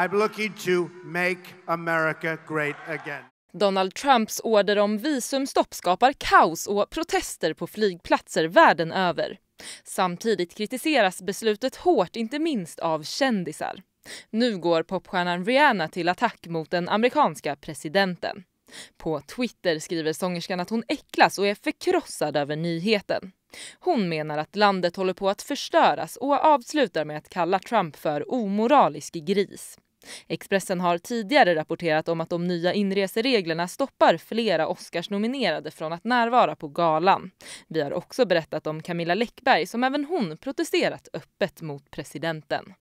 I'm looking to make America great again. Donald Trumps order om visumstopp skapar kaos och protester på flygplatser världen över. Samtidigt kritiseras beslutet hårt, inte minst av kändisar. Nu går popstjärnan Rihanna till attack mot den amerikanska presidenten. På Twitter skriver sångerskan att hon äcklas och är förkrossad över nyheten. Hon menar att landet håller på att förstöras och avslutar med att kalla Trump för omoralisk gris. Expressen har tidigare rapporterat om att de nya inresereglerna stoppar flera Oscarsnominerade från att närvara på galan. Vi har också berättat om Camilla Läckberg som även hon protesterat öppet mot presidenten.